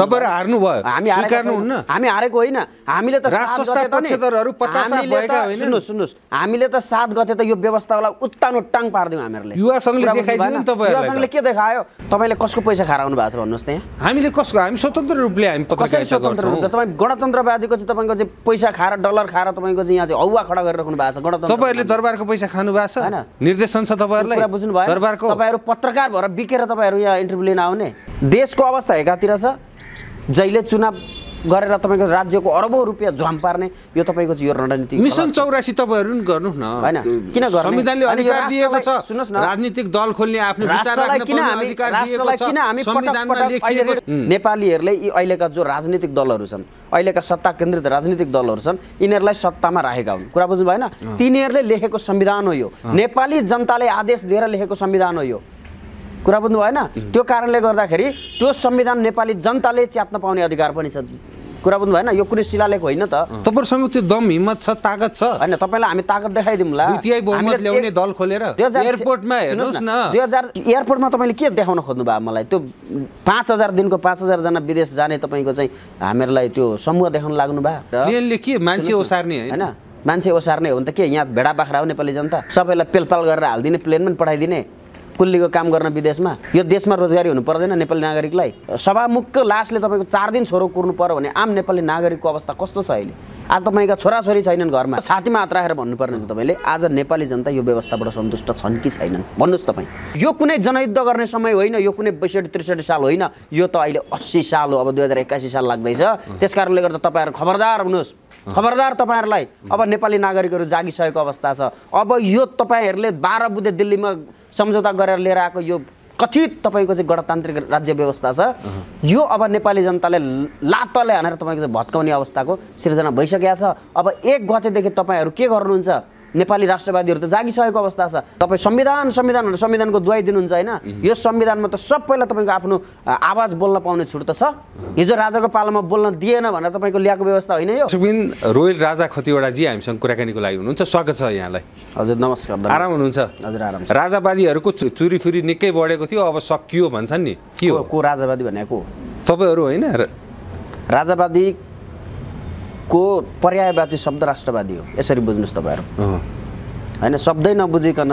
हामी हामी हारेको होइन हामीले त सात हामीले त गते त यो व्यवस्थालाई उत्तानो टाङ पारिदिउँ हामीहरूले युवा सङ्घले के देखायो तपाईँले कसको पैसा खाएर आउनु भएको छ भन्नुहोस् त यहाँ हामीले कसको हामी स्वतन्त्र रूपले हामी तपाईँ गणतन्त्रवादीको चाहिँ तपाईँको चाहिँ पैसा खाएर डलर खाएर तपाईँको चाहिँ यहाँ चाहिँ हौवा खडा गरिराख्नु भएको छ गणतन्त्र तपाईँहरूले दरबारको पैसा खानु भएको छ होइन निर्देशन छ तपाईँहरूलाई बुझ्नुभयो दरबारको तपाईँहरू पत्रकार भएर बिकेर तपाईँहरू यहाँ इन्टरभ्यू लिन आउने देशको अवस्था एकातिर छ जहिले चुनाव गरेर तपाईँको राज्यको अरबौँ रुपियाँ झुम पार्ने यो तपाईँको चाहिँ यो रणनीति मिसन चौरासी तपाईँहरू पनि गर्नु न होइन किन संविधानले अधिकार दिएको छ सुन्नुहोस् न राजनीतिक दल खोल्ने आफ्नो नेपालीहरूले यी अहिलेका जो राजनीतिक दलहरू छन् अहिलेका सत्ता केन्द्रित राजनीतिक दलहरू छन् यिनीहरूलाई सत्तामा राखेका हुन् कुरा बुझ्नु भएन तिनीहरूले लेखेको संविधान हो यो नेपाली जनताले आदेश दिएर लेखेको संविधान हो यो कुरा बुझ्नु भएन त्यो कारणले गर्दाखेरि त्यो संविधान नेपाली जनताले च्यात्न पाउने अधिकार पनि छ कुरा बुझ्नु भएन यो कुनै शिलालेख होइन त तपाईँहरूसँग त्यो दम हिम्मत छ तागत छ होइन तपाईँलाई हामी तागत देखाइदिउँला दल खोलेर एयरपोर्टमा हेर्नुहोस् न दुई हजार एयरपोर्टमा तपाईँले के देखाउन खोज्नु भयो मलाई त्यो पाँच हजार दिनको पाँच हजारजना विदेश जाने तपाईँको चाहिँ हामीहरूलाई त्यो समूह देखाउन लाग्नु भयो के मान्छे ओसार्ने होइन मान्छे ओसार्ने हो भने त के यहाँ भेडा बाख्रा हो नेपाली जनता सबैलाई पेलपाल गरेर हालिदिने प्लेन पनि पठाइदिने कुल्लीको काम गर्न विदेशमा यो देशमा रोजगारी हुनु पर्दैन नेपाली नागरिकलाई सभामुख लासले तपाईँको चार दिन छोरो कुर्नु पर्यो भने आम नेपाली नागरिकको अवस्था कस्तो छ अहिले आज तपाईँका छोराछोरी छैनन् घरमा छातीमा हात राखेर भन्नुपर्ने छ तपाईँले आज नेपाली जनता यो व्यवस्थाबाट सन्तुष्ट छन् कि छैनन् भन्नुहोस् तपाईँ यो कुनै जनयुद्ध गर्ने समय होइन यो कुनै बैसठी त्रिसठी साल होइन यो त अहिले अस्सी साल हो अब दुई हजार एक्कासी साल लाग्दैछ त्यस कारणले गर्दा तपाईँहरू खबरदार हुनुहोस् खबरदार तपाईँहरूलाई अब नेपाली नागरिकहरू जागिसकेको अवस्था छ अब यो तपाईँहरूले बाह्र बुधे दिल्लीमा सम्झौता गरेर लिएर आएको यो कथित तपाईँको चाहिँ गणतान्त्रिक राज्य व्यवस्था छ यो अब नेपाली जनताले लातले हानेर तपाईँको चाहिँ भत्काउने अवस्थाको सिर्जना भइसकेको छ अब एक गतेदेखि तपाईँहरू के गर्नुहुन्छ नेपाली राष्ट्रवादीहरू त जागिसकेको अवस्था छ तपाईँ संविधान संविधान संविधानको दुवाई दिनुहुन्छ होइन यो संविधानमा त सबैलाई तपाईँको आफ्नो आवाज बोल्न पाउने छुट त छ हिजो राजाको पालोमा बोल्न दिएन भनेर तपाईँको ल्याएको व्यवस्था होइन यो सुबिन रोयल राजा खतिवडाजी हामीसँग कुराकानीको लागि हुनुहुन्छ स्वागत छ यहाँलाई हजुर नमस्कार आराम हुनुहुन्छ हजुर आराम राजावादीहरूको चुरीफुरी निकै बढेको थियो अब सकियो भन्छन् नि के हो को राजावादी भनेको तपाईँहरू होइन राजावादी को पर्यायवाची शब्द राष्ट्रवादी हो यसरी बुझ्नुहोस् तपाईँहरू होइन शब्दै नबुझिकन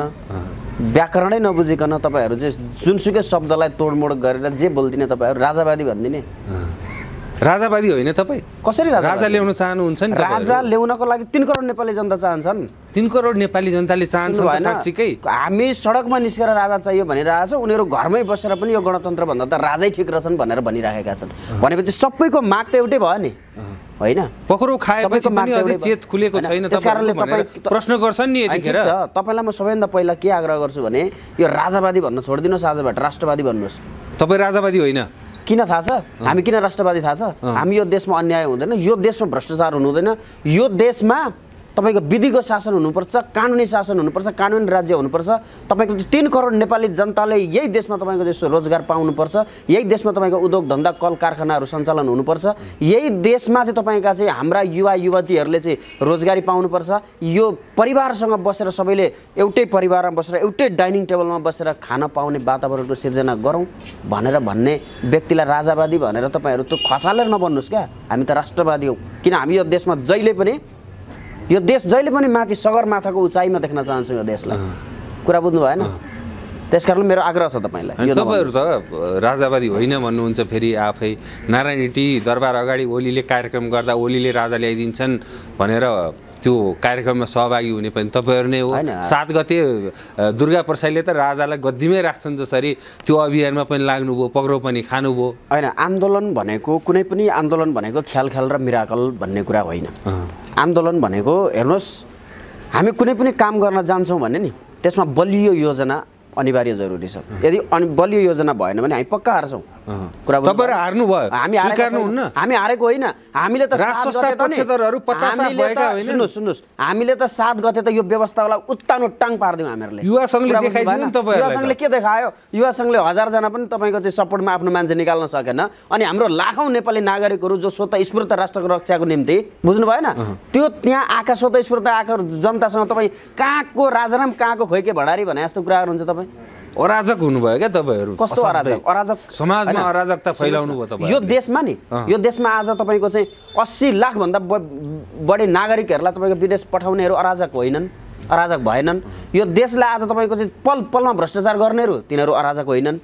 व्याकरणै नबुझिकन तपाईँहरू चाहिँ जुनसुकै शब्दलाई तोडमोड गरेर जे बोलिदिने तपाईँहरू राजावादी भनिदिने राजावादी होइन तपाईँ कसरी राजा ल्याउन चाहनुहुन्छ नि राजा ल्याउनको लागि तिन करोड नेपाली जनता चाहन्छन् तिन करोड नेपाली जनताले चाहन्छन् साँच्चीकै हामी सडकमा निस्केर राजा चाहियो भनिरहेको छ उनीहरू घरमै बसेर पनि यो गणतन्त्रभन्दा त राजै ठिक रहेछन् भनेर भनिराखेका छन् भनेपछि सबैको माग त एउटै भयो नि होइन पखरो खाएपछि पनि अझै चेत खुलेको छैन त्यसकारणले प्रश्न गर्छन् नि यतिखेर तपाईँलाई म सबैभन्दा पहिला के आग्रह गर्छु भने यो राजावादी भन्न छोडिदिनुहोस् आजबाट राष्ट्रवादी भन्नुहोस् तपाईँ राजावादी होइन किन थाहा छ हामी किन राष्ट्रवादी थाहा छ हामी यो देशमा अन्याय हुँदैन यो देशमा भ्रष्टाचार हुँदैन यो देशमा तपाईँको विधिको शासन हुनुपर्छ कानुनी शासन हुनुपर्छ कानुनी राज्य हुनुपर्छ तपाईँको तिन करोड नेपाली जनताले यही देशमा तपाईँको जस्तो रोजगार पाउनुपर्छ यही देशमा तपाईँको उद्योग धन्दा कल कारखानाहरू सञ्चालन हुनुपर्छ यही देशमा चाहिँ तपाईँका चाहिँ हाम्रा युवा युवतीहरूले चाहिँ रोजगारी पाउनुपर्छ यो परिवारसँग बसेर सबैले एउटै परिवारमा बसेर एउटै डाइनिङ टेबलमा बसेर खान पाउने वातावरणको सिर्जना गरौँ भनेर भन्ने व्यक्तिलाई राजावादी भनेर तपाईँहरू त्यो खसालेर नबन्नुहोस् क्या हामी त राष्ट्रवादी हौँ किन हामी यो देशमा जहिले पनि यो देश जहिले पनि माथि सगरमाथाको उचाइमा देख्न चाहन्छु यो देशलाई कुरा बुझ्नु भएन त्यस कारण मेरो आग्रह छ तपाईँलाई तपाईँहरू त राजावादी होइन भन्नुहुन्छ फेरि आफै टी दरबार अगाडि ओलीले कार्यक्रम गर्दा ओलीले राजा ल्याइदिन्छन् भनेर त्यो कार्यक्रममा सहभागी हुने पनि तपाईँहरू नै हो सात गते दुर्गा प्रसाईले त राजालाई गद्दीमै राख्छन् जसरी त्यो अभियानमा पनि लाग्नुभयो पग्रो पनि खानुभयो होइन आन्दोलन भनेको कुनै पनि आन्दोलन भनेको ख्याल ख्याल र मिराकल भन्ने कुरा होइन आन्दोलन भनेको हेर्नुहोस् हामी कुनै पनि काम गर्न जान्छौँ भने नि त्यसमा बलियो योजना अनिवार्य जरुरी छ यदि अनि बलियो योजना भएन भने हामी पक्का हार्छौँ हामीले त सात गते त यो व्यवस्थालाई उत्तानो टाङ पारिदिउँ हामीहरूले युवा सङ्घले के देखायो युवा सङ्घले हजारजना पनि तपाईँको चाहिँ सपोर्टमा आफ्नो मान्छे निकाल्न सकेन अनि हाम्रो लाखौँ नेपाली नागरिकहरू जो स्वत स्फूर्त राष्ट्रको रक्षाको निम्ति बुझ्नु भएन त्यो त्यहाँ आएका स्वत स्फूर्त आएको जनतासँग तपाईँ कहाँको राजाराम कहाँको खोइके भण्डारी भने जस्तो कुराहरू हुन्छ तपाईँ अराजक हुनुभयो क्या तपाईँहरू कस्तो अराजक अराजक समाजमा अराजकता फैलाउनु भयो तपाईँ यो देशमा नि यो देशमा आज तपाईँको चाहिँ अस्सी लाखभन्दा बढी नागरिकहरूलाई तपाईँको विदेश पठाउनेहरू अराजक होइनन् अराजक भएनन् यो देशलाई आज तपाईँको चाहिँ पल पलमा भ्रष्टाचार गर्नेहरू तिनीहरू अराजक होइनन्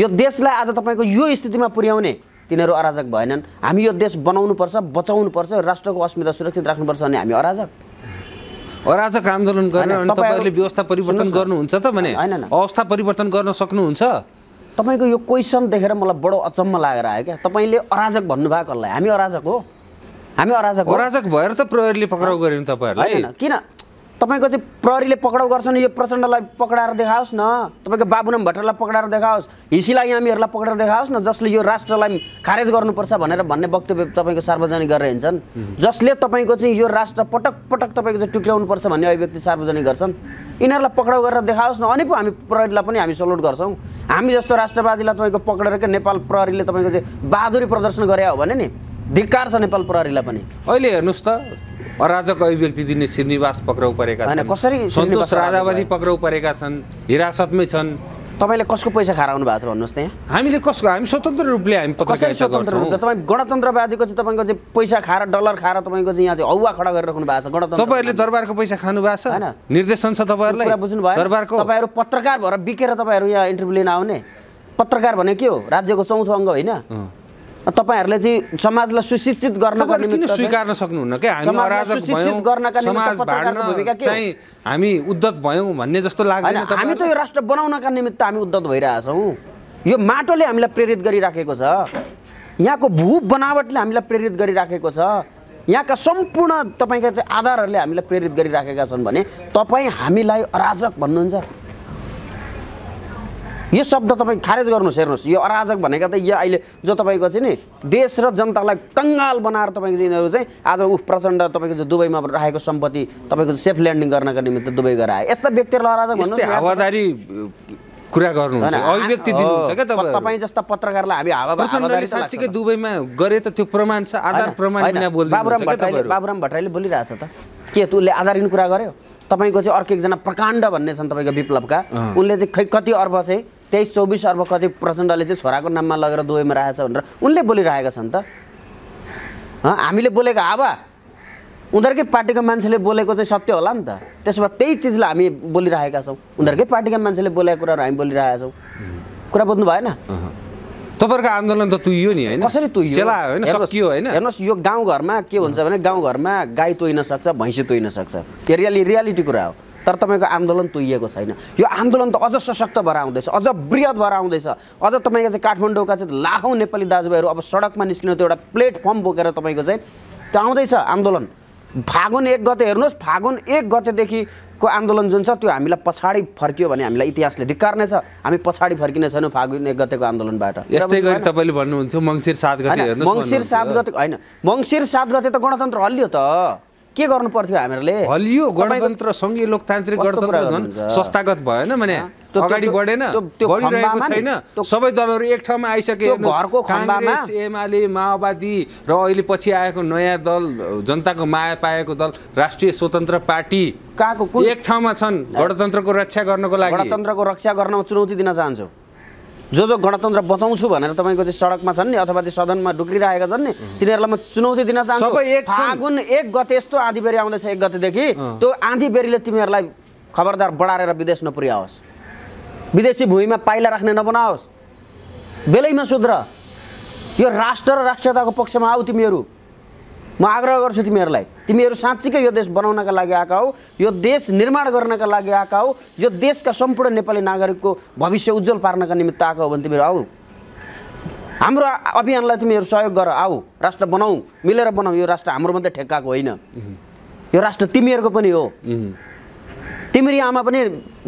यो देशलाई आज तपाईँको यो स्थितिमा पुर्याउने तिनीहरू अराजक भएनन् हामी यो देश बनाउनुपर्छ बचाउनुपर्छ राष्ट्रको अस्मिता सुरक्षित राख्नुपर्छ भने हामी अराजक अराजक आन्दोलन गरेर अनि तपाईँहरूले व्यवस्था परिवर्तन गर्नुहुन्छ त भने अवस्था परिवर्तन गर्न सक्नुहुन्छ तपाईँको यो क्वेसन देखेर मलाई बडो अचम्म लागेर आयो क्या तपाईँले अराजक भन्नुभएकोलाई हामी अराजक हो हामी अराजक अराजक भएर त प्रहरीले पक्राउ गरेन तपाईँहरूलाई किन तपाईँको चाहिँ प्रहरीले पक्राउ गर्छ नि यो प्रचण्डलाई पक्राएर देखाओस् न तपाईँको बाबुनाम भट्टरालाई पक्राएर देखाओस् हिसीलाई यामीहरूलाई पक्राएर देखाओस् न जसले यो राष्ट्रलाई खारेज गर्नुपर्छ भनेर भन्ने वक्तव्य तपाईँको सार्वजनिक गरेर हिँड्छन् जसले तपाईँको चाहिँ यो राष्ट्र पटक पटक तपाईँको चाहिँ टुक्राउनुपर्छ भन्ने अभिव्यक्ति सार्वजनिक गर्छन् यिनीहरूलाई पक्राउ गरेर देखाओस् न अनि पो हामी प्रहरीलाई पनि हामी सल्युट गर्छौँ हामी जस्तो राष्ट्रवादीलाई तपाईँको पक्रेर नेपाल प्रहरीले तपाईँको चाहिँ बहादुरी प्रदर्शन गरे हो भने नि धिक्कार छ नेपाल प्रहरीलाई पनि अहिले हेर्नुहोस् त अराजक अभिव्यक्ति दिने श्रीनिवास पक्राउ परेका छन् कसरी सन्तोष राजावादी पक्राउ परेका छन् हिरासतमै छन् तपाईँले कसको पैसा खाएर आउनु भएको छ भन्नुहोस् त यहाँ हामीले कसको हामी स्वतन्त्र रूपले हामी स्वतन्त्र रूपले तपाईँ गणतन्त्रवादीको चाहिँ तपाईँको चाहिँ पैसा खाएर डलर खाएर तपाईँको चाहिँ यहाँ चाहिँ औवा खडा गरेर राख्नु भएको छ गणतन्त्र तपाईँहरूले दरबारको पैसा खानु भएको छ होइन निर्देशन छ तपाईँहरूलाई बुझ्नु भयो दरबारको तपाईँहरू पत्रकार भएर बिकेर तपाईँहरू यहाँ इन्टरभ्यू लिन आउने पत्रकार भने के हो राज्यको चौथो अङ्ग होइन तपाईँहरूले चाहिँ समाजलाई सुशिक्षित गर्न स्वीकार्न सक्नुहुन्न क्या चाहिँ हामी उद्धत भयौँ भन्ने जस्तो लाग्दैन हामी त यो राष्ट्र बनाउनका निमित्त हामी उद्धत भइरहेछौँ यो माटोले हामीलाई प्रेरित गरिराखेको छ यहाँको भू बनावटले हामीलाई प्रेरित गरिराखेको छ यहाँका सम्पूर्ण तपाईँका चाहिँ आधारहरूले हामीलाई प्रेरित गरिराखेका छन् भने तपाईँ हामीलाई अराजक भन्नुहुन्छ यो शब्द तपाईँ खारेज गर्नुहोस् हेर्नुहोस् यो अराजक भनेको त यो अहिले जो तपाईँको चाहिँ नि देश र जनतालाई कङ्गाल बनाएर तपाईँको चाहिँ यिनीहरू चाहिँ आज ऊ प्रचण्ड तपाईँको जो दुबईमा राखेको सम्पत्ति तपाईँको सेफ ल्यान्डिङ गर्नका निमित्त दुबई गएर आयो यस्ता व्यक्तिहरूलाई अराजक हावादारी कुरा गर्नुहुन्छ अभिव्यक्ति दिनुहुन्छ क्या तपाईँ जस्ता पत्रकारलाई हामी साँच्चीकै दुबईमा गरे त त्यो प्रमाण छ आधार प्रमाण बिना बाबुराम भट्टराईले बाबुराम भट्टराईले बोलिरहेछ त के त उसले आधारहीन कुरा गर्यो तपाईँको चाहिँ अर्को एकजना प्रकाण्ड भन्ने छन् तपाईँको विप्लवका उनले चाहिँ खै कति अर्ब चाहिँ तेइस चौबिस अर्ब कति प्रचण्डले चाहिँ छोराको नाममा लगेर दुवैमा राखेको छ भनेर उनले बोलिरहेका छन् त हामीले बोलेको हावा उनीहरूकै पार्टीको मान्छेले बोलेको चाहिँ सत्य होला नि त त्यसो भए त्यही चिजलाई हामी बोलिरहेका छौँ उनीहरूकै पार्टीका मान्छेले बोलेको कुराहरू हामी बोलिरहेका छौँ कुरा बुझ्नु भएन तपाईँहरूको आन्दोलन त तुइयो नि होइन कसरी तुइयो होइन हेर्नुहोस् यो गाउँघरमा के हुन्छ भने गाउँघरमा गाई तोइन सक्छ भैँसी तोइन सक्छ त्यो रियाली रियालिटी कुरा हो तर तपाईँको आन्दोलन तुइएको छैन यो आन्दोलन त अझ सशक्त भएर आउँदैछ अझ वृहत भएर आउँदैछ अझ तपाईँको चाहिँ काठमाडौँका चाहिँ लाखौँ नेपाली दाजुभाइहरू अब सडकमा निस्किनु त्यो एउटा प्लेटफर्म बोकेर तपाईँको चाहिँ त्यो आउँदैछ आन्दोलन फागुन एक गते हेर्नुहोस् फागुन एक गतेदेखिको आन्दोलन जुन छ त्यो हामीलाई पछाडि फर्कियो भने हामीलाई इतिहासले धिक्कार्ने छ हामी पछाडि फर्किने छैनौँ फागुन एक गतेको आन्दोलनबाट यस्तै गरी तपाईँले भन्नुहुन्थ्यो मङ्सिर सात गते मङ्सिर सात गते होइन मङ्सिर सात गते त गणतन्त्र हल्लियो त के गर्नु पर्थ्यो हामीहरूले हलियो गणतन्त्र सङ्घीय लोकतान्त्रिक गणतन्त्र झन् संस्थागत भएन भने अगाडि बढेन बढिरहेको छैन सबै दलहरू एक ठाउँमा आइसके घरको काङ्ग्रेस एमाले माओवादी र अहिले पछि आएको नयाँ दल जनताको माया पाएको दल राष्ट्रिय स्वतन्त्र पार्टी कहाँको एक ठाउँमा छन् गणतन्त्रको रक्षा गर्नको लागि गणतन्त्रको रक्षा गर्न चुनौती दिन चाहन्छु जो जो गणतन्त्र बचाउँछु भनेर तपाईँको चाहिँ सडकमा छन् नि अथवा चाहिँ सदनमा डुक्रिरहेका छन् नि तिनीहरूलाई म चुनौती दिन चाहन्छु फागुन एक गते यस्तो आँधी बेरी आउँदैछ एक गतेदेखि त्यो आँधी बेरीले तिमीहरूलाई खबरदार बढाएर विदेश नपुर्याओस् विदेशी भूमिमा पाइला राख्ने नबनाओस् बेलैमा सुध्र यो राष्ट्र र राष्ट्रियताको पक्षमा आऊ तिमीहरू म आग्रह गर्छु तिमीहरूलाई तिमीहरू साँच्चीकै यो देश बनाउनका लागि आएका हौ यो देश निर्माण गर्नका लागि आएका हौ यो देशका सम्पूर्ण नेपाली नागरिकको भविष्य उज्जवल पार्नका निमित्त आएको हो भने तिमीहरू आऊ हाम्रो अभियानलाई तिमीहरू सहयोग गर आऊ राष्ट्र बनाऊ मिलेर बनाऊ यो राष्ट्र हाम्रो मात्रै ठेक्काको होइन यो राष्ट्र तिमीहरूको पनि हो तिम्री आमा पनि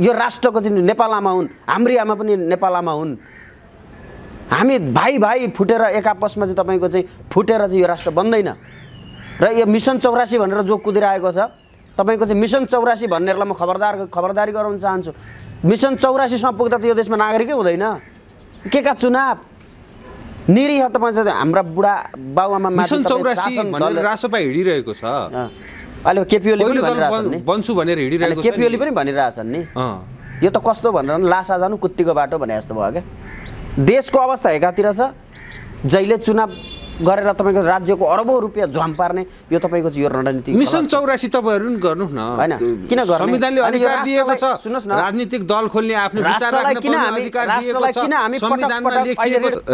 यो राष्ट्रको चाहिँ नेपाल आमा हुन् हाम्री आमा पनि नेपाल आमा हुन् हामी भाइ भाइ फुटेर एक आपसमा चाहिँ तपाईँको चाहिँ फुटेर चाहिँ यो राष्ट्र बन्दैन र यो मिसन चौरासी भनेर जो आएको छ तपाईँको चाहिँ मिसन चौरासी भन्नेहरूलाई म खबरदार खबरदारी गराउन चाहन्छु मिसन चौरासीसम्म पुग्दा त यो देशमा नागरिकै हुँदैन के का चुनाव निरीह तपाईँ हाम्रा बुढा बाबुआमा रासोपा हिँडिरहेको छ अहिले केपिओली पनि केपिओली पनि भनिरहेछन् नि यो त कस्तो भनेर लासा जानु कुत्तीको बाटो भने जस्तो भयो क्या देशको अवस्था एकातिर छ जहिले चुनाव गरेर तपाईँको राज्यको अरबौँ रुपियाँ झ्वाम पार्ने यो तपाईँको चाहिँ यो रणनीति मिसन चौरासी तपाईँहरू पनि गर्नु न होइन किन संविधानले अधिकार दिएको छ सुन्नुहोस् न राजनीतिक दल खोल्ने आफ्नो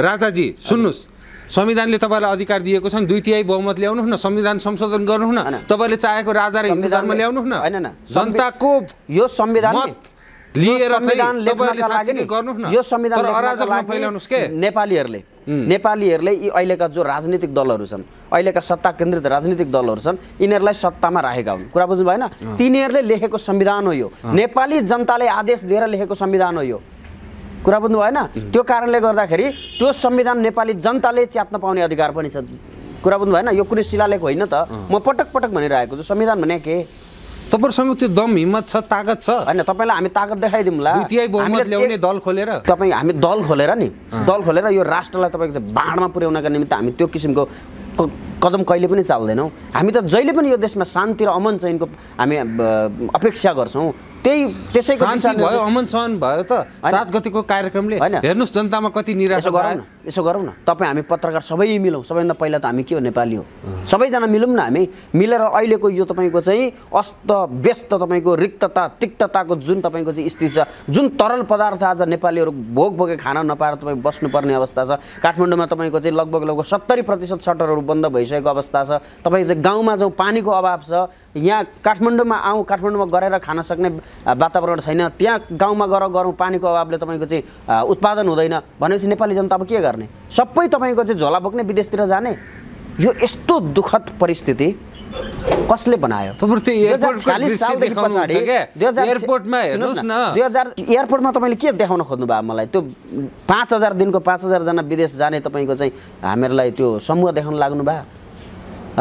राजाजी सुन्नुहोस् संविधानले तपाईँलाई अधिकार दिएको छ नि दुई तिहाई बहुमत ल्याउनु न संविधान संशोधन गर्नु न तपाईँले चाहेको राजा र हिन्दू धर्म ल्याउनु न होइन जनताको यो संविधान लिएर चाहिँ तपाईँले गर्नुहोस् न यो संविधान के नेपालीहरूले नेपालीहरूले यी अहिलेका जो राजनीतिक दलहरू छन् अहिलेका सत्ता केन्द्रित राजनीतिक दलहरू छन् यिनीहरूलाई सत्तामा राखेका हुन् कुरा बुझ्नु भएन तिनीहरूले लेखेको संविधान हो यो नेपाली जनताले आदेश दिएर लेखेको संविधान हो यो कुरा बुझ्नु भएन त्यो कारणले गर्दाखेरि त्यो संविधान नेपाली जनताले च्यात्न पाउने अधिकार पनि छ कुरा बुझ्नु भएन यो कुनै शिलालेख होइन त म पटक पटक भनिरहेको छु संविधान भने के तपाईँहरूसँग त्यो दम हिम्मत छ तागत छ होइन तपाईँलाई हामी तागत देखाइदिउँला ल्याउने दल खोलेर तपाईँ हामी दल खोलेर नि दल खोलेर यो राष्ट्रलाई तपाईँको बाँडमा पुर्याउनका निम्ति हामी त्यो किसिमको कदम कहिले पनि चाल्दैनौँ हामी त जहिले पनि यो देशमा शान्ति र अमन चयनको हामी अपेक्षा गर्छौँ त्यही त्यसै भयो अमन चयन भयो त सात गतिको कार्यक्रमले होइन हेर्नुहोस् जनतामा कति निराशा गरौँ न यसो गरौँ न तपाईँ हामी पत्रकार सबै मिलौँ सबैभन्दा पहिला त हामी के हो नेपाली हो सबैजना मिलौँ न हामी मिलेर अहिलेको यो तपाईँको चाहिँ अस्त व्यस्त तपाईँको रिक्तता तिक्तताको जुन तपाईँको चाहिँ स्थिति छ जुन तरल पदार्थ आज नेपालीहरू भोग भोगे खान नपाएर तपाईँ बस्नुपर्ने अवस्था छ काठमाडौँमा तपाईँको चाहिँ लगभग लगभग सत्तरी प्रतिशत सटरहरू बन्द भइसक्यो भइसकेको अवस्था छ तपाईँको चाहिँ गाउँमा जाउँ पानीको अभाव छ यहाँ काठमाडौँमा आउँ काठमाडौँमा गरेर खान सक्ने वातावरण छैन त्यहाँ गाउँमा गर गरौँ पानीको अभावले तपाईँको चाहिँ उत्पादन हुँदैन भनेपछि नेपाली जनता अब के गर्ने सबै तपाईँको चाहिँ झोला बोक्ने विदेशतिर जाने यो यस्तो दुःखद परिस्थिति कसले बनायो एयरपोर्टमा तपाईँले के देखाउन खोज्नुभयो मलाई त्यो पाँच हजार दिनको पाँच हजारजना विदेश जाने तपाईँको चाहिँ हामीहरूलाई त्यो समूह देखाउन लाग्नु भयो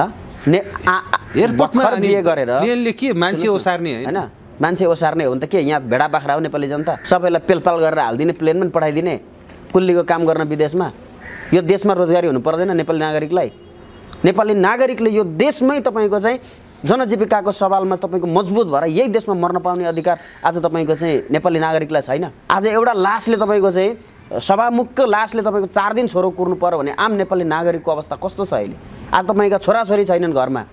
मान्छे ओसार्ने होइन मान्छे ओसार्ने हो भने त के यहाँ भेडा बाख्रा हो नेपाली जनता सबैलाई पेलपाल गरेर हालिदिने प्लेन पनि पठाइदिने कुल्लीको काम गर्न विदेशमा यो देशमा रोजगारी हुनु पर्दैन नेपाली नागरिकलाई नेपाली नागरिकले यो देशमै तपाईँको चाहिँ जनजीविकाको सवालमा तपाईँको मजबुत भएर यही देशमा मर्न पाउने अधिकार आज तपाईँको चाहिँ नेपाली नागरिकलाई छैन आज एउटा लासले तपाईँको चाहिँ सभामुखको लासले तपाईँको चार दिन छोरो कुर्नु पऱ्यो भने आम नेपाली नागरिकको अवस्था कस्तो छ अहिले आज तपाईँका छोराछोरी छैनन् घरमा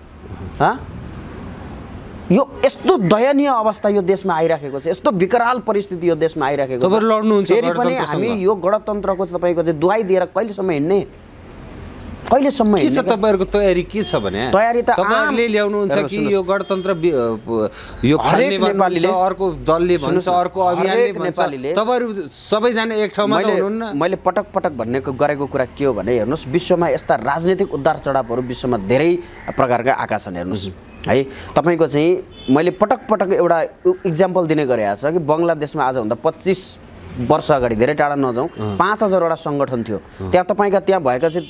यो यस्तो दयनीय अवस्था यो देशमा आइराखेको छ यस्तो विकराल परिस्थिति यो देशमा आइराखेको छ फेरि पनि हामी यो गणतन्त्रको तपाईँको चाहिँ दुवाई दिएर कहिलेसम्म हिँड्ने कहिलेसम्म के छ तपाईँहरूको तयारी के छ भने तयारी त तपाईँहरूले ल्याउनुहुन्छ कि यो गणतन्त्र यो नेपालीले अर्को दलले भन्छ अर्को अभियान नेपालीले तपाईँहरू सबैजना एक ठाउँमा हुनुहुन्न मैले पटक पटक भन्नेको गरेको कुरा के हो भने हेर्नुहोस् विश्वमा यस्ता राजनीतिक उद्धार चढावहरू विश्वमा धेरै प्रकारका आएका छन् हेर्नुहोस् है तपाईँको चाहिँ मैले पटक पटक एउटा इक्जाम्पल दिने गरेको छ कि बङ्गलादेशमा आजभन्दा पच्चिस वर्ष अगाडि धेरै टाढा नजाउँ पाँच हजारवटा सङ्गठन थियो त्यहाँ तपाईँका त्यहाँ भएका चाहिँ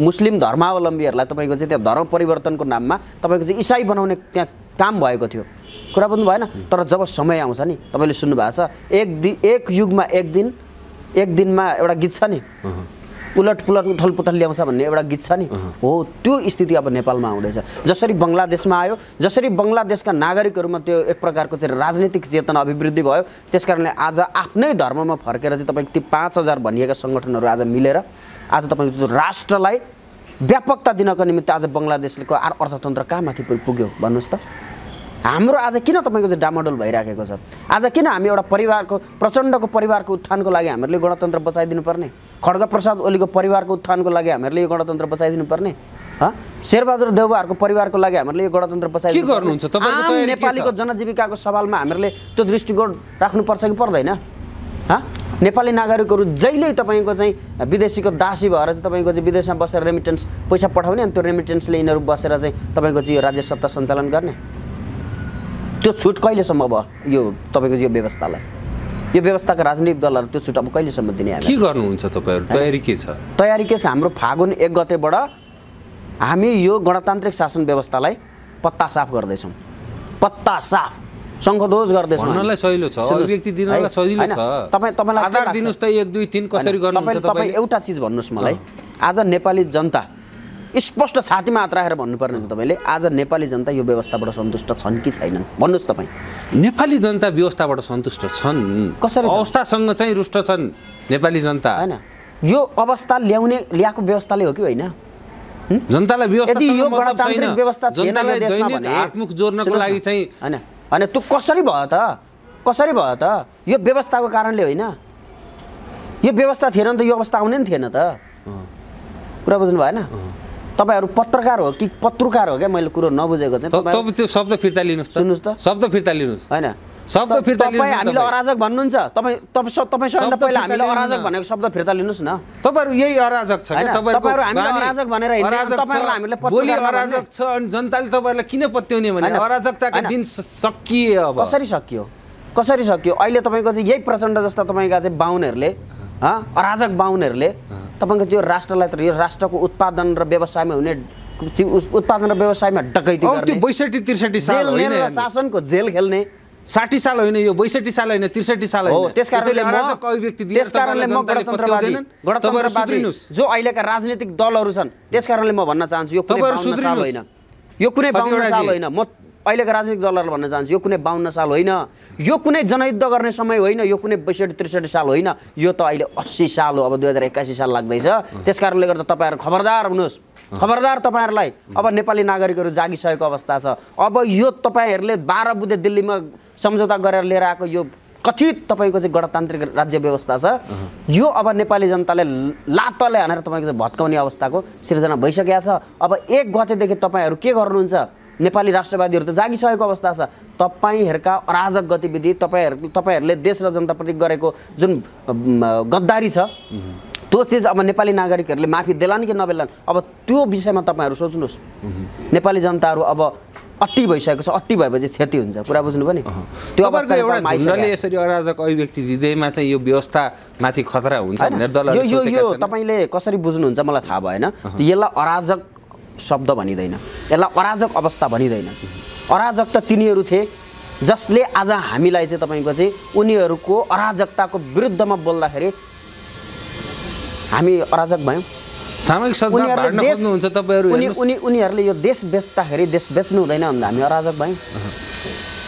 मुस्लिम धर्मावलम्बीहरूलाई तपाईँको चाहिँ त्यहाँ धर्म परिवर्तनको नाममा तपाईँको चाहिँ इसाई बनाउने त्यहाँ काम भएको थियो कुरा पनि भएन तर जब समय आउँछ नि तपाईँले सुन्नु भएको छ एक दि एक युगमा एक दिन एक दिनमा एउटा गीत छ नि उलट पुलट उथल पुथल ल्याउँछ भन्ने एउटा गीत छ नि हो त्यो स्थिति अब नेपालमा आउँदैछ जसरी बङ्गलादेशमा आयो जसरी बङ्गलादेशका नागरिकहरूमा त्यो एक प्रकारको चाहिँ राजनीतिक चेतना अभिवृद्धि भयो त्यस कारणले आज आफ्नै धर्ममा फर्केर चाहिँ तपाईँको ती पाँच हजार भनिएका सङ्गठनहरू आज मिलेर आज तपाईँको त्यो राष्ट्रलाई व्यापकता दिनको निमित्त आज बङ्गलादेशको अर्थतन्त्र कहाँमाथि पुग्यो भन्नुहोस् त हाम्रो आज किन तपाईँको चाहिँ डामाडोल भइराखेको छ आज किन हामी एउटा परिवारको प्रचण्डको परिवारको उत्थानको लागि हामीहरूले गणतन्त्र बचाइदिनुपर्ने खड्ग प्रसाद ओलीको परिवारको उत्थानको लागि हामीहरूले यो गणतन्त्र बचाइदिनुपर्ने शेरबहादुर देवहरूको परिवारको लागि हामीहरूले यो गणतन्त्र बचाइ गर्नुहुन्छ नेपालीको जनजीविकाको सवालमा हामीहरूले त्यो दृष्टिकोण राख्नुपर्छ कि पर्दैन नेपाली नागरिकहरू जहिले तपाईँको चाहिँ विदेशीको दासी भएर चाहिँ तपाईँको चाहिँ विदेशमा बसेर रेमिटेन्स पैसा पठाउने अनि त्यो रेमिटेन्सले यिनीहरू बसेर चाहिँ तपाईँको चाहिँ यो राज्य सत्ता सञ्चालन गर्ने त्यो छुट कहिलेसम्म भयो यो तपाईँको यो व्यवस्थालाई यो व्यवस्थाको राजनीतिक दलहरू त्यो छुट अब कहिलेसम्म दिने के गर्नुहुन्छ तपाईँहरू तयारी के छ तयारी के छ हाम्रो फागुन एक गतेबाट हामी यो गणतान्त्रिक शासन व्यवस्थालाई पत्ता साफ गर्दैछौँ पत्ता साफ शङ्खदोष गर्दैछ छ छ तपाईँ आधार त कसरी गर्नुहुन्छ एउटा चिज भन्नुहोस् मलाई आज नेपाली जनता स्पष्ट छातीमा हात राखेर भन्नुपर्ने छ तपाईँले आज नेपाली जनता यो व्यवस्थाबाट सन्तुष्ट छन् कि छैनन् भन्नुहोस् तपाईँ नेपाली जनता व्यवस्थाबाट सन्तुष्ट छन् कसरी अवस्थासँग चाहिँ रुष्ट छन् नेपाली जनता होइन यो अवस्था ल्याउने ल्याएको व्यवस्थाले हो कि होइन जनतालाई व्यवस्था जोड्नको लागि चाहिँ होइन त्यो कसरी भयो त कसरी भयो त यो व्यवस्थाको कारणले होइन यो व्यवस्था थिएन नि त यो अवस्था आउने नि थिएन त कुरा बुझ्नु भएन तपाईँहरू पत्रकार हो कि पत्रकार हो क्या मैले कुरो नबुझेको चाहिँ शब्द फिर्ता लिनुहोस् सुन्नुहोस् त शब्द फिर्ता लिनुहोस् होइन शब्द फिर्ता तपाईँ हामीले अराजक भन्नुहुन्छ तपाईँ तपाईँ तपाईँ अराजक भनेको शब्द फिर्ता लिनुहोस् न तपाईँहरू यही अराजक छ तपाईँहरू हामीलाई अराजक भनेर हामीलाई बोली अराजक छ अनि जनताले तपाईँहरूलाई किन पत्याउने भने अराजकताको दिन सकिए अब कसरी सकियो कसरी सकियो अहिले तपाईँको चाहिँ यही प्रचण्ड जस्ता तपाईँका चाहिँ बाहुनहरूले अराजक बाहुनहरूले तपाईँको त्यो राष्ट्रलाई त यो राष्ट्रको उत्पादन र व्यवसायमा हुने उत्पादन र व्यवसायमा डकैती त्यो बैसठी त्रिसठी साल शासनको जेल खेल्ने साठी साल होइन यो बैसठी साल होइन त्रिसठी साल हो त्यस कारणले म गणतन्त्रवादी गणतन्त्रवादी जो अहिलेका राजनीतिक दलहरू छन् त्यस कारणले म भन्न चाहन्छु यो होइन यो कुनै बाहुन्न साल होइन म अहिलेका राजनीतिक दलहरूलाई भन्न चाहन्छु यो कुनै बाहुन्न साल होइन यो कुनै जनयुद्ध गर्ने समय होइन यो कुनै बैसठी त्रिसठी साल होइन यो त अहिले अस्सी साल हो अब दुई हजार एक्कासी साल लाग्दैछ त्यस कारणले गर्दा तपाईँहरू खबरदार हुनुहोस् खबरदार तपाईँहरूलाई अब नेपाली नागरिकहरू जागिसकेको अवस्था छ अब यो तपाईँहरूले बाह्र बुधे दिल्लीमा सम्झौता गरेर लिएर आएको यो कथित तपाईँको चाहिँ गणतान्त्रिक राज्य व्यवस्था छ यो अब नेपाली जनताले लातले हानेर तपाईँको चाहिँ भत्काउने अवस्थाको सिर्जना भइसकेको छ अब एक गतेदेखि तपाईँहरू के गर्नुहुन्छ नेपाली राष्ट्रवादीहरू त जागिसकेको अवस्था छ तपाईँहरूका अराजक गतिविधि तपाईँहरू तपाईँहरूले देश र जनताप्रति गरेको जुन गद्दारी छ त्यो चिज अब नेपाली नागरिकहरूले माफी देलान् कि नबेलान् अब त्यो विषयमा तपाईँहरू सोच्नुहोस् नेपाली जनताहरू अब अति भइसकेको छ अति भएपछि क्षति हुन्छ कुरा बुझ्नुभयो पनि त्यो यसरी अराजक अभिव्यक्ति दिँदैमा चाहिँ यो व्यवस्थामाथि खतरा हुन्छ यो यो तपाईँले कसरी बुझ्नुहुन्छ मलाई थाहा भएन यसलाई अराजक शब्द भनिँदैन यसलाई अराजक अवस्था भनिँदैन अराजक त तिनीहरू थिए जसले आज हामीलाई चाहिँ तपाईँको चाहिँ उनीहरूको अराजकताको विरुद्धमा बोल्दाखेरि हामी अराजक भयौँ उनी उनीहरूले यो देश बेच्दाखेरि देश बेच्नु हुँदैन भन्दा हामी अराजक भयौँ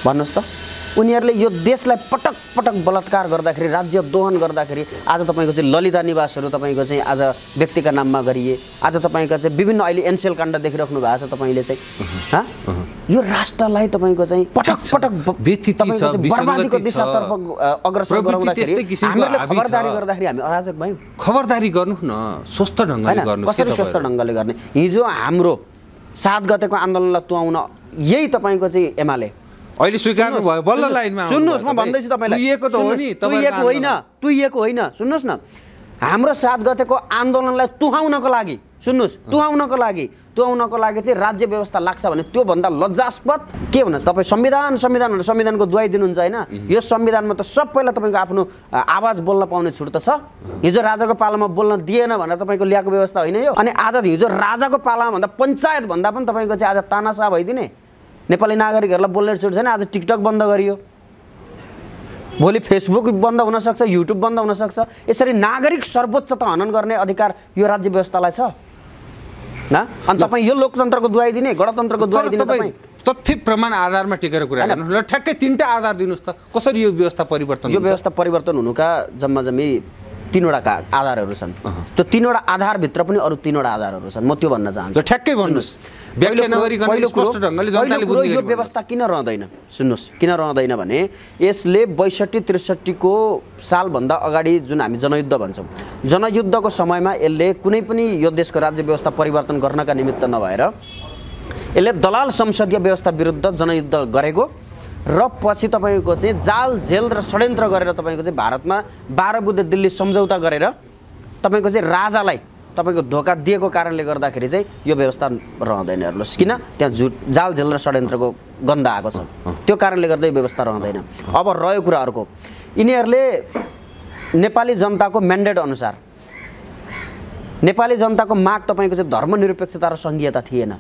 भन्नुहोस् त उनीहरूले यो देशलाई पटक पटक बलात्कार गर्दाखेरि राज्य दोहन गर्दाखेरि आज तपाईँको चाहिँ ललिता निवासहरू तपाईँको चाहिँ आज व्यक्तिका नाममा गरिए आज तपाईँको चाहिँ विभिन्न अहिले एनसिएल काण्ड देखिराख्नु भएको छ तपाईँले चाहिँ यो राष्ट्रलाई तपाईँको चाहिँ पटक पटक बर्बादीको दिशातर्फ अग्रसर हामीले खबरदारी गर्दाखेरि हामी अराजक भयौँ खबरदारी गर्नु न स्वस्थ ढङ्गले गर्नु कसरी स्वस्थ ढङ्गले गर्ने हिजो हाम्रो सात गतेको आन्दोलनलाई तुवाउन यही तपाईँको चाहिँ एमाले अहिले स्वीकार्नु भयो बल्ल लाइनमा सुन्नुहोस् म भन्दैछु तपाईँलाई त हो नि तुइएको होइन तुइएको होइन सुन्नुहोस् न हाम्रो सात गतेको आन्दोलनलाई तुहाउनको लागि सुन्नुहोस् तुहाउनको लागि त्यो आउनको लागि चाहिँ राज्य व्यवस्था लाग्छ भने त्योभन्दा लज्जास्पद के हुनुहोस् तपाईँ संविधान संविधान भनेर संविधानको दुवाई दिनुहुन्छ होइन यो संविधानमा त सबैलाई तपाईँको आफ्नो आवाज बोल्न पाउने छुट त छ हिजो राजाको पालामा बोल्न दिएन भनेर तपाईँको ल्याएको व्यवस्था होइन यो अनि आज हिजो राजाको पालामा भन्दा भन्दा पनि तपाईँको चाहिँ आज तानासा भइदिने नेपाली नागरिकहरूलाई बोल्ने छुट छैन आज टिकटक बन्द गरियो भोलि फेसबुक बन्द हुनसक्छ युट्युब बन्द हुनसक्छ यसरी नागरिक सर्वोच्चता हनन गर्ने अधिकार यो राज्य व्यवस्थालाई छ अनि तपाईँ यो लोकतन्त्रको दुवाई दिने गणतन्त्रको दुवाई दिने तथ्य प्रमाण आधारमा टेकेर कुरा ल ठ्याक्कै तिनवटा आधार दिनुहोस् त कसरी यो व्यवस्था परिवर्तन यो व्यवस्था परिवर्तन हुनुका जम्मा जम्मी तिनवटा आधारहरू छन् त्यो तिनवटा आधारभित्र पनि अरू तिनवटा आधारहरू छन् म त्यो भन्न चाहन्छु ठ्याक्कै भन्नुहोस् यो व्यवस्था किन रहँदैन सुन्नुहोस् किन रहँदैन भने यसले बैसठी त्रिसठीको सालभन्दा अगाडि जुन हामी जनयुद्ध भन्छौँ जनयुद्धको समयमा यसले कुनै पनि यो देशको राज्य व्यवस्था परिवर्तन गर्नका निमित्त नभएर यसले दलाल संसदीय व्यवस्था विरुद्ध जनयुद्ध गरेको र पछि तपाईँको चाहिँ जाल झेल र षड्यन्त्र गरेर तपाईँको चाहिँ भारतमा बाह्र बुद्ध दिल्ली सम्झौता गरेर तपाईँको चाहिँ राजालाई तपाईँको धोका दिएको कारणले गर्दाखेरि चाहिँ यो व्यवस्था रहँदैन हेर्नुहोस् किन त्यहाँ झुट जाल झेल र षड्यन्त्रको गन्ध आएको छ त्यो कारणले गर्दा यो व्यवस्था रहँदैन अब रह्यो कुरा अर्को यिनीहरूले नेपाली जनताको म्यान्डेट अनुसार नेपाली जनताको माग तपाईँको चाहिँ धर्मनिरपेक्षता र सङ्घीयता थिएन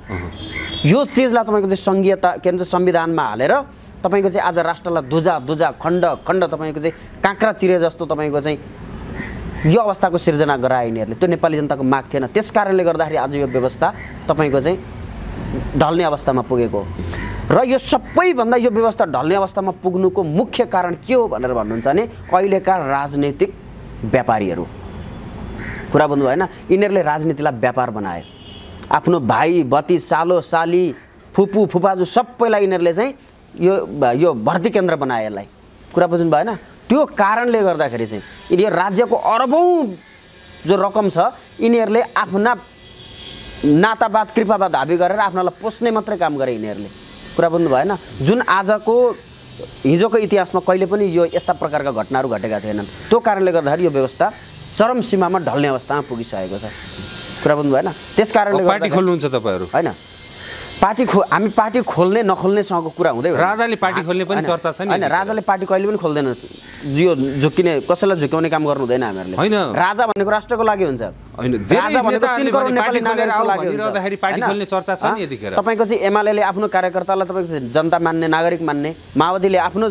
यो चिजलाई तपाईँको चाहिँ सङ्घीयता के भन्छ संविधानमा हालेर तपाईँको चाहिँ आज राष्ट्रलाई दुजा दुजा खण्ड खण्ड तपाईँको चाहिँ काँक्रा चिरे जस्तो तपाईँको चाहिँ यो अवस्थाको सिर्जना गराए यिनीहरूले त्यो नेपाली जनताको माग थिएन त्यस कारणले गर्दाखेरि आज यो व्यवस्था तपाईँको चाहिँ ढल्ने अवस्थामा पुगेको र यो सबैभन्दा यो व्यवस्था ढल्ने अवस्थामा पुग्नुको मुख्य कारण के हो भनेर भन्नुहुन्छ भने अहिलेका राजनैतिक व्यापारीहरू कुरा बुझ्नु भएन यिनीहरूले राजनीतिलाई व्यापार बनाए आफ्नो भाइ बत्ती सालो साली फुपू फुपाजु सबैलाई यिनीहरूले चाहिँ यो यो भर्ती केन्द्र बनाए यसलाई कुरा बुझ्नु भएन त्यो कारणले गर्दाखेरि चाहिँ यिनीहरू राज्यको अरबौँ जो रकम छ यिनीहरूले आफ्ना नातावाद कृपावाद हाबी गरेर आफ्नालाई पोस्ने मात्रै काम गरे यिनीहरूले कुरा बुझ्नु भएन जुन आजको हिजोको इतिहासमा कहिले पनि यो यस्ता प्रकारका घटनाहरू घटेका थिएनन् त्यो कारणले गर्दाखेरि यो व्यवस्था चरम सीमामा ढल्ने अवस्थामा पुगिसकेको छ कुरा बुझ्नु भएन त्यस कारणले पार्टी खोल्नुहुन्छ तपाईँहरू होइन पार्टी खो हामी पार्टी खोल्ने नखोल्नेसँगको कुरा हुँदै राजाले पार्टी खोल्ने पनि चर्चा छ नि होइन राजाले पार्टी कहिले पनि खोल्दैन यो झुक्किने कसैलाई झुक्याउने काम गर्नु हुँदैन हामीहरूले होइन राजा भनेको राष्ट्रको लागि हुन्छ तपाईँको चाहिँ एमाले आफ्नो कार्यकर्तालाई तपाईँको जनता मान्ने नागरिक मान्ने माओवादीले आफ्नो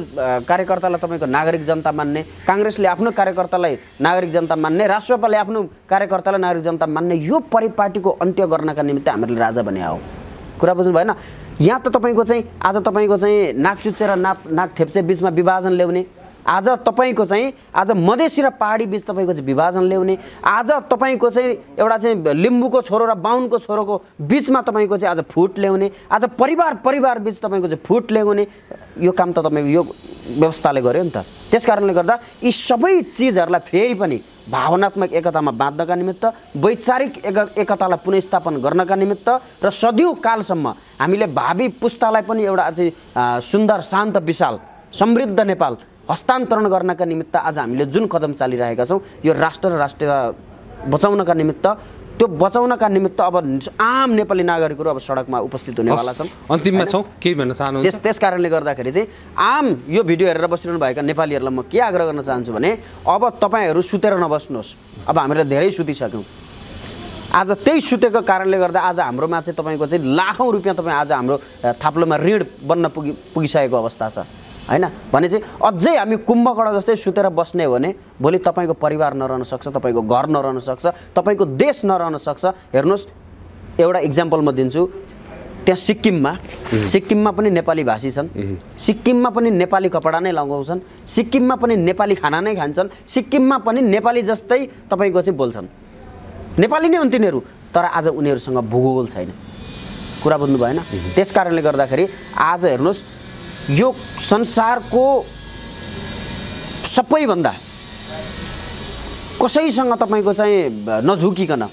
कार्यकर्तालाई तपाईँको नागरिक जनता मान्ने काङ्ग्रेसले आफ्नो कार्यकर्तालाई नागरिक जनता मान्ने राष्ट्रपाले आफ्नो कार्यकर्तालाई नागरिक जनता मान्ने यो परिपाटीको अन्त्य गर्नका निमित्त हामीहरूले राजा भने हो कुरा बुझ्नु भएन यहाँ त तपाईँको चाहिँ आज तपाईँको चाहिँ नाक र नाप नाक थेप्चे बिचमा विभाजन ल्याउने आज तपाईँको चाहिँ आज मधेसी र पहाडी बिच तपाईँको चाहिँ विभाजन ल्याउने आज तपाईँको चाहिँ एउटा चाहिँ लिम्बूको छोरो र बाहुनको छोरोको बिचमा तपाईँको चाहिँ आज फुट ल्याउने आज परिवार परिवार बिच तपाईँको चाहिँ फुट ल्याउने यो काम त तपाईँको यो व्यवस्थाले गर्यो नि त त्यस कारणले गर्दा यी सबै चिजहरूलाई फेरि पनि भावनात्मक एकतामा बाँध्नका निमित्त वैचारिक एक एकतालाई पुनस्थापन गर्नका निमित्त र सदियौँ कालसम्म हामीले भावी पुस्तालाई पनि एउटा अझै सुन्दर शान्त विशाल समृद्ध नेपाल हस्तान्तरण गर्नका निमित्त आज हामीले जुन कदम चालिरहेका छौँ यो राष्ट्र र राष्ट्रिय बचाउनका निमित्त त्यो बचाउनका निमित्त अब आम नेपाली नागरिकहरू अब सडकमा उपस्थित हुनेवाला छन् अन्तिममा छौँ केही भन्न चाहनु त्यस त्यस कारणले गर्दाखेरि चाहिँ आम यो भिडियो हेरेर बसिरहनु भएका नेपालीहरूलाई म के आग्रह गर्न चाहन्छु भने अब तपाईँहरू सुतेर नबस्नुहोस् अब हामीले धेरै सुतिसक्यौँ आज त्यही सुतेको कारणले गर्दा आज हाम्रोमा चाहिँ तपाईँको चाहिँ लाखौँ रुपियाँ तपाईँ आज हाम्रो थाप्लोमा ऋण बन्न पुगि पुगिसकेको अवस्था छ होइन भने चाहिँ अझै हामी कुम्भकर्ण जस्तै सुतेर बस्ने हो भने भोलि तपाईँको परिवार नरहन सक्छ तपाईँको घर नरहन सक्छ तपाईँको देश नरहन सक्छ हेर्नुहोस् एउटा इक्जाम्पल म दिन्छु त्यहाँ सिक्किममा सिक्किममा पनि नेपाली भाषी छन् सिक्किममा पनि नेपाली कपडा नै लगाउँछन् सिक्किममा पनि नेपाली खाना नै खान्छन् सिक्किममा पनि नेपाली जस्तै तपाईँको चाहिँ बोल्छन् नेपाली नै हुन् तिनीहरू तर आज उनीहरूसँग भूगोल छैन कुरा बुझ्नु भएन त्यस कारणले गर्दाखेरि आज हेर्नुहोस् यो संसारको सबैभन्दा कसैसँग तपाईँको चाहिँ नझुकिकन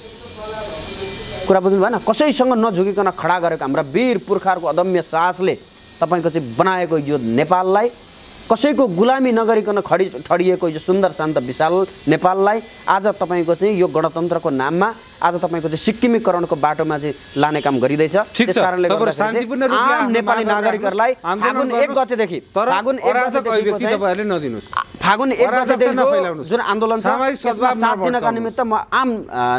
कुरा बुझ्नु भएन कसैसँग नझुकिकन खडा गरेको हाम्रा वीर पुर्खाहरूको अदम्य साहसले तपाईँको चाहिँ बनाएको यो नेपाललाई कसैको गुलामी नगरिकन खडी ठडिएको यो सुन्दर शान्त विशाल नेपाललाई आज तपाईँको चाहिँ यो गणतन्त्रको नाममा आज तपाईँको चाहिँ सिक्किमीकरणको बाटोमा चाहिँ लाने काम गरिँदैछ त्यस कारणले नेपाली नागरिकहरूलाई फागुन एक गतेदेखि फागुन एक गतेदेखि फागुन एक गतेदेखि जुन आन्दोलन साथ दिनका निमित्त म आम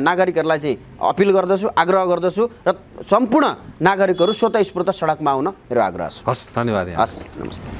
नागरिकहरूलाई चाहिँ अपिल गर्दछु आग्रह गर्दछु र सम्पूर्ण नागरिकहरू स्फूर्त सडकमा आउन मेरो आग्रह छ हस् धन्यवाद हस् नमस्ते